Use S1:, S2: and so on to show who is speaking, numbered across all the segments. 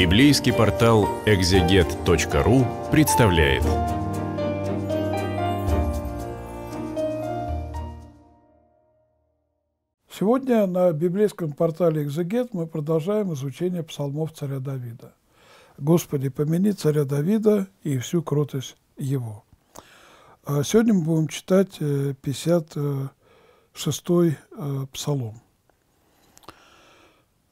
S1: Библейский портал экзегет.ру представляет. Сегодня на библейском портале «Экзегет» мы продолжаем изучение псалмов царя Давида. «Господи, помяни царя Давида и всю кротость его». А сегодня мы будем читать 56-й э, э, псалом.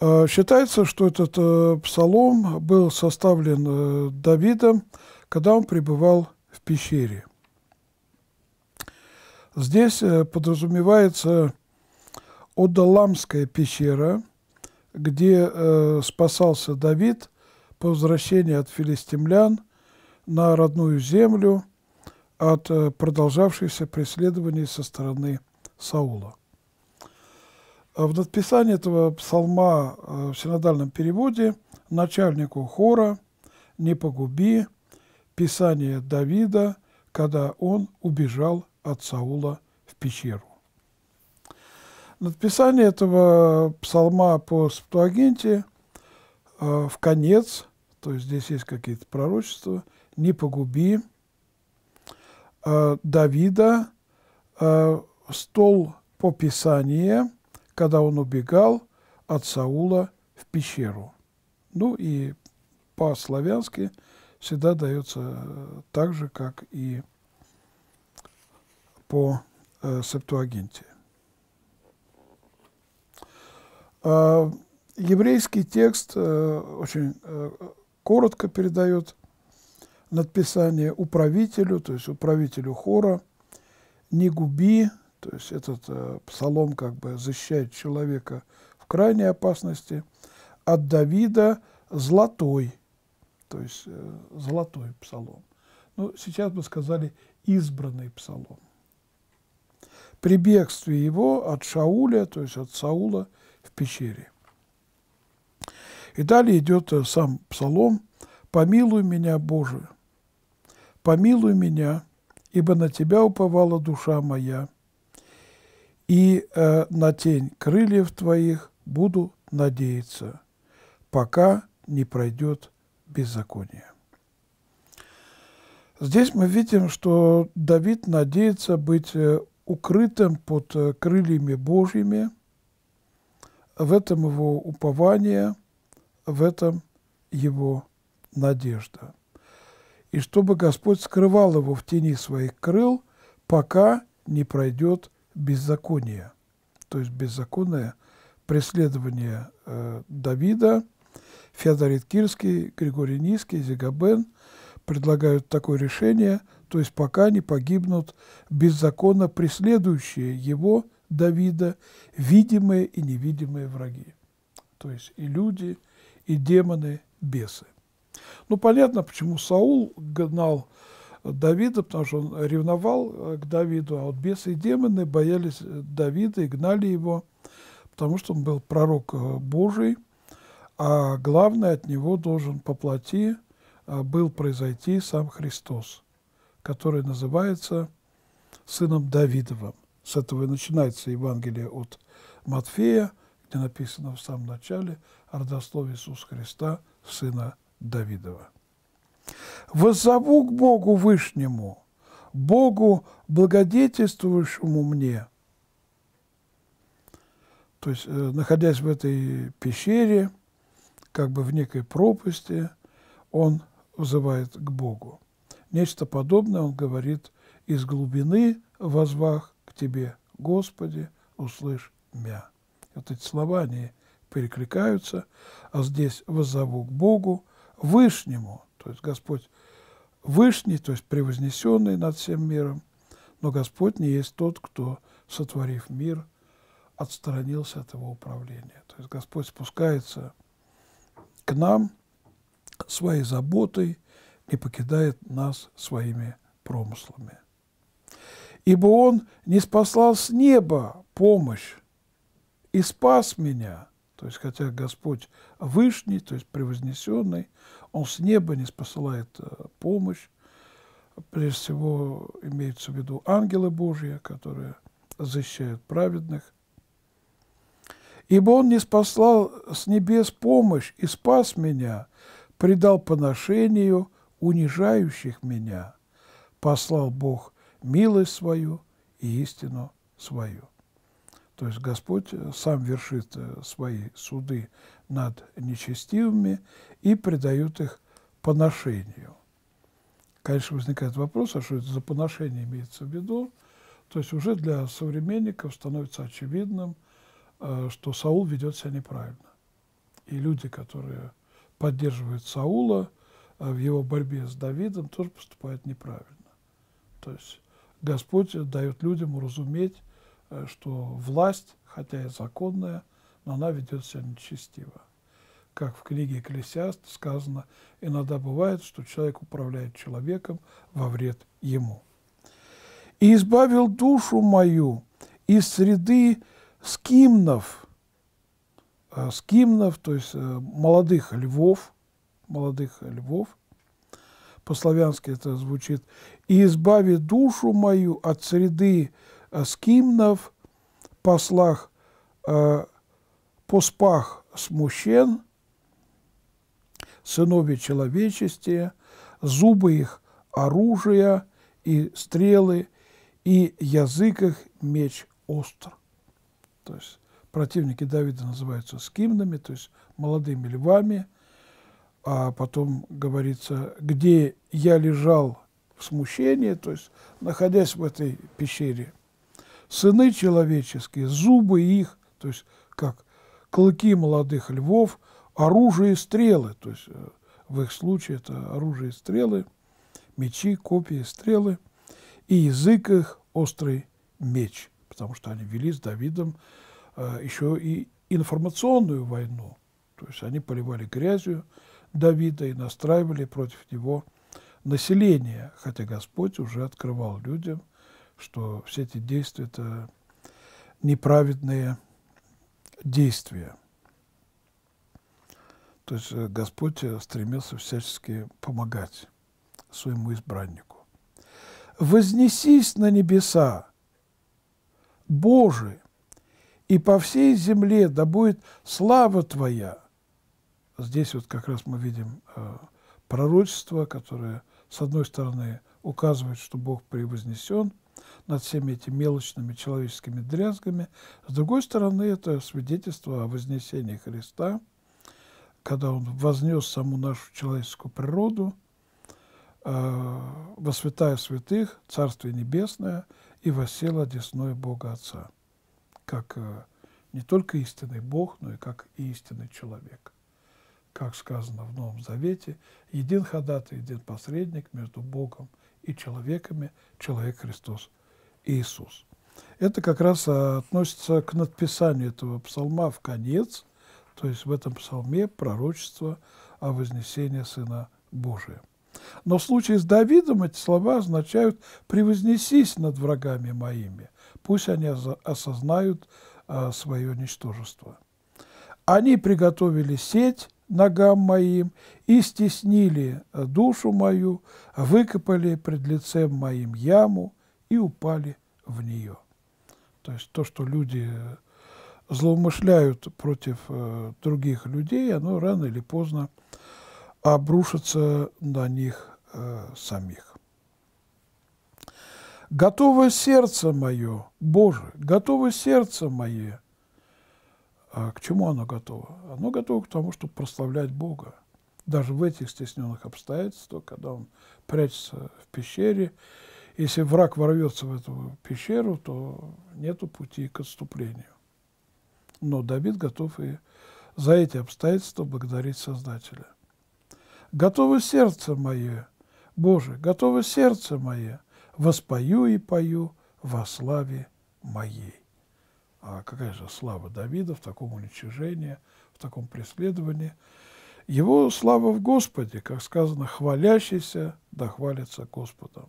S1: Э, считается, что этот э, псалом был составлен э, Давидом, когда он пребывал в пещере. Здесь подразумевается Одоламская пещера, где спасался Давид по возвращении от филистимлян на родную землю от продолжавшихся преследований со стороны Саула. А в надписании этого псалма э, в синодальном переводе начальнику хора «Не погуби» писание Давида, когда он убежал от Саула в пещеру. Надписание этого псалма по Септуагинте э, в конец, то есть здесь есть какие-то пророчества, «Не погуби» э, Давида, стол по Писанию – когда он убегал от Саула в пещеру. Ну и по-славянски всегда дается э, так же, как и по э, Септуагинте. Э, еврейский текст э, очень э, коротко передает надписание управителю, то есть управителю хора, «Не губи то есть этот э, псалом как бы защищает человека в крайней опасности. От Давида золотой, то есть э, золотой псалом. Ну, сейчас бы сказали избранный псалом. При бегстве его от Шауля, то есть от Саула в пещере. И далее идет э, сам псалом «Помилуй меня, Боже, помилуй меня, ибо на Тебя уповала душа моя» и э, на тень крыльев твоих буду надеяться, пока не пройдет беззаконие. Здесь мы видим, что Давид надеется быть э, укрытым под э, крыльями Божьими. В этом его упование, в этом его надежда. И чтобы Господь скрывал его в тени своих крыл, пока не пройдет беззакония, то есть беззаконное преследование э, Давида. Феодорит Кирский, Григорий Низкий, Зигабен предлагают такое решение, то есть пока не погибнут беззаконно преследующие его, Давида, видимые и невидимые враги. То есть и люди, и демоны, бесы. Ну, понятно, почему Саул гнал Давида, потому что он ревновал э, к Давиду, а вот бесы и демоны боялись э, Давида и гнали его, потому что он был пророк э, Божий, а главное, от него должен по плоти был произойти сам Христос, который называется сыном Давидовым. С этого и начинается Евангелие от Матфея, где написано в самом начале «Родословие Иисуса Христа, сына Давидова». «Воззову к Богу Вышнему, Богу, благодетельствующему мне». То есть, э, находясь в этой пещере, как бы в некой пропасти, он взывает к Богу. Нечто подобное он говорит «из глубины возвах к Тебе, Господи, услышь мя». Вот эти слова, они перекликаются, а здесь «воззову к Богу, Вышнему» то есть Господь вышний, то есть превознесенный над всем миром, но Господь не есть тот, кто, сотворив мир, отстранился от его управления. То есть Господь спускается к нам своей заботой и покидает нас своими промыслами. Ибо Он не спаслал с неба помощь и спас меня, то есть хотя Господь вышний, то есть превознесенный, он с неба не посылает э, помощь. Прежде всего имеется в виду ангелы Божьи, которые защищают праведных. «Ибо Он не спаслал с небес помощь и спас меня, предал поношению унижающих меня. Послал Бог милость свою и истину свою». То есть Господь э, сам вершит э, свои суды над нечестивыми и предает их поношению. Конечно, возникает вопрос, а что это за поношение имеется в виду? То есть уже для современников становится очевидным, э, что Саул ведет себя неправильно. И люди, которые поддерживают Саула в его борьбе с Давидом, тоже поступают неправильно. То есть Господь дает людям уразуметь, Э, что власть, хотя и законная, но она ведет себя нечестиво. Как в книге «Экклесиаст» сказано, иногда бывает, что человек управляет человеком во вред ему. «И избавил душу мою из среды скимнов» э, скимнов, то есть э, молодых львов, молодых львов, по-славянски это звучит, «и избави душу мою от среды Э, скимнов, послах, э, поспах смущен, сынове человечести, зубы их оружие и стрелы, и язык их меч остр. То есть противники Давида называются скимнами, то есть молодыми львами, а потом говорится, где я лежал в смущении, то есть находясь в этой пещере, Сыны человеческие, зубы их, то есть как клыки молодых львов, оружие и стрелы, то есть э, в их случае это оружие и стрелы, мечи, копии, стрелы, и язык их острый меч, потому что они вели с Давидом э, еще и информационную войну, то есть они поливали грязью Давида и настраивали против него население, хотя Господь уже открывал людям что все эти действия – это неправедные действия. То есть э, Господь э, стремился всячески помогать своему избраннику. «Вознесись на небеса, Боже, и по всей земле да будет слава Твоя». Здесь вот как раз мы видим э, пророчество, которое, с одной стороны, указывает, что Бог превознесен, над всеми этими мелочными человеческими дрязгами. С другой стороны, это свидетельство о вознесении Христа, когда Он вознес саму нашу человеческую природу э, во святая святых, Царствие Небесное, и воссел одесной Бога Отца, как э, не только истинный Бог, но и как истинный человек. Как сказано в Новом Завете, един ходатай, един посредник между Богом и человеками, человек Христос Иисус. Это как раз а, относится к надписанию этого псалма в конец, то есть в этом псалме пророчество о вознесении Сына Божия. Но в случае с Давидом эти слова означают «превознесись над врагами моими, пусть они осознают а, свое ничтожество». «Они приготовили сеть ногам моим и стеснили а, душу мою, выкопали пред лицем моим яму, и упали в нее. То есть то, что люди э, злоумышляют против э, других людей, оно рано или поздно обрушится на них э, самих. Готово сердце мое, Боже, готово сердце мое. А к чему оно готово? Оно готово к тому, чтобы прославлять Бога. Даже в этих стесненных обстоятельствах, когда он прячется в пещере, если враг ворвется в эту пещеру, то нету пути к отступлению. Но Давид готов и за эти обстоятельства благодарить Создателя. «Готово сердце мое, Боже, готово сердце мое, воспою и пою во славе моей». А какая же слава Давида в таком уничижении, в таком преследовании? Его слава в Господе, как сказано, хвалящийся дохвалится Господом.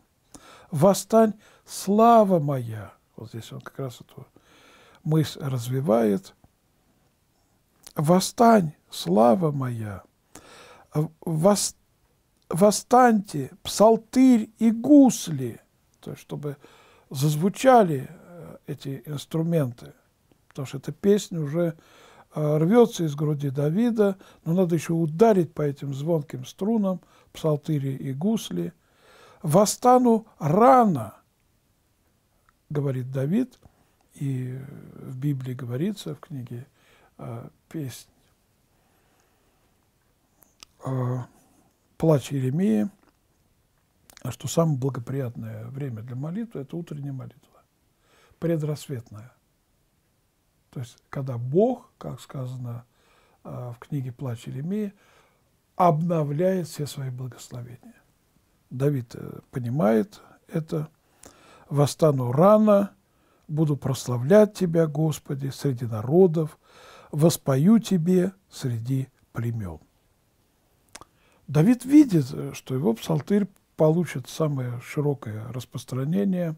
S1: «Восстань, слава моя!» Вот здесь он как раз эту мысль развивает. «Восстань, слава моя! Э, Вос... Восстаньте, псалтырь и гусли!» То есть, чтобы зазвучали э, эти инструменты, потому что эта песня уже э, рвется из груди Давида, но надо еще ударить по этим звонким струнам, псалтыри и гусли – восстану рано, говорит Давид, и в Библии говорится, в книге э, «Песнь», э, «Плач Еремии», что самое благоприятное время для молитвы – это утренняя молитва, предрассветная. То есть, когда Бог, как сказано э, в книге «Плач Еремии», обновляет все свои благословения. Давид э, понимает это. «Восстану рано, буду прославлять Тебя, Господи, среди народов, воспою Тебе среди племен». Давид видит, э, что его псалтырь получит самое широкое распространение.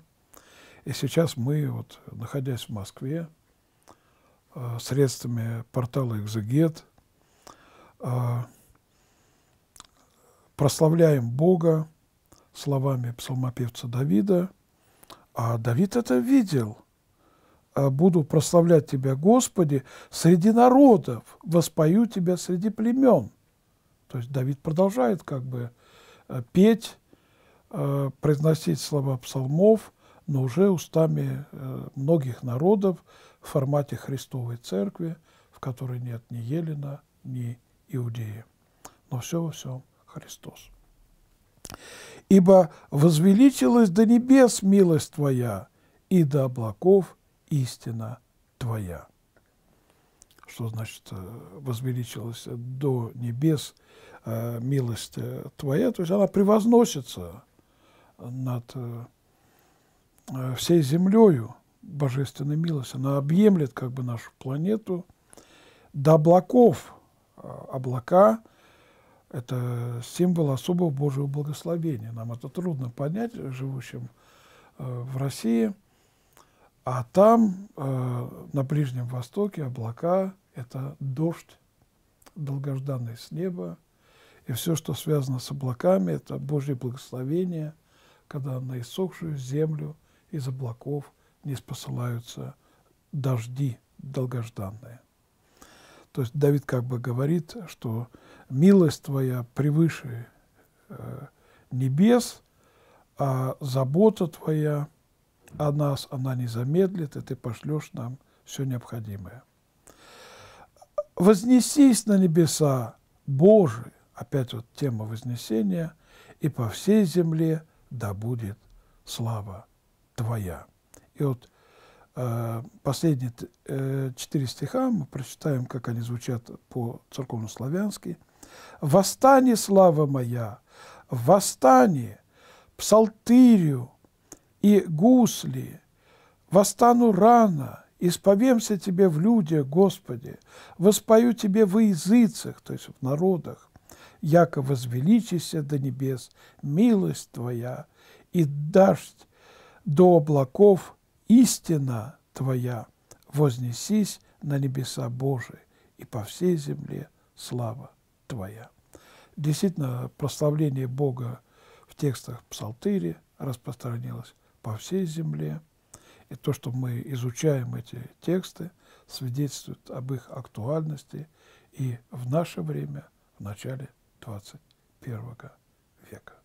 S1: И сейчас мы, вот, находясь в Москве, э, средствами портала «Экзегет», прославляем Бога, словами псалмопевца Давида. А Давид это видел. А «Буду прославлять Тебя, Господи, среди народов, воспою Тебя среди племен». То есть Давид продолжает как бы э, петь, э, произносить слова псалмов, но уже устами э, многих народов в формате Христовой Церкви, в которой нет ни Елена, ни Иудеи. Но все во всем Христос ибо возвеличилась до небес милость Твоя, и до облаков истина Твоя». Что значит э, «возвеличилась до небес э, милость э, Твоя»? То есть она превозносится над всей землею, божественной милость, она объемлет как бы нашу планету до облаков. Облака – это символ особого Божьего благословения. Нам это трудно понять, живущим э, в России. А там, э, на Ближнем Востоке, облака – это дождь, долгожданный с неба. И все, что связано с облаками, это Божье благословение, когда на иссохшую землю из облаков не спосылаются дожди долгожданные. То есть Давид как бы говорит, что милость твоя превыше э, небес, а забота твоя о нас, она не замедлит, и ты пошлешь нам все необходимое. «Вознесись на небеса, Божий, опять вот тема вознесения, и по всей земле да будет слава Твоя. И вот Э, последние э, четыре стиха мы прочитаем, как они звучат по-церковно-славянски. «Восстань, слава моя, восстань, псалтырю и гусли, восстану рано, исповемся Тебе в людях, Господи, воспою Тебе в языцах, то есть в народах, яко возвеличися до небес милость Твоя, и дашь до облаков – истина Твоя, вознесись на небеса Божие, и по всей земле слава Твоя. Действительно, прославление Бога в текстах Псалтыри распространилось по всей земле, и то, что мы изучаем эти тексты, свидетельствует об их актуальности и в наше время, в начале 21 века.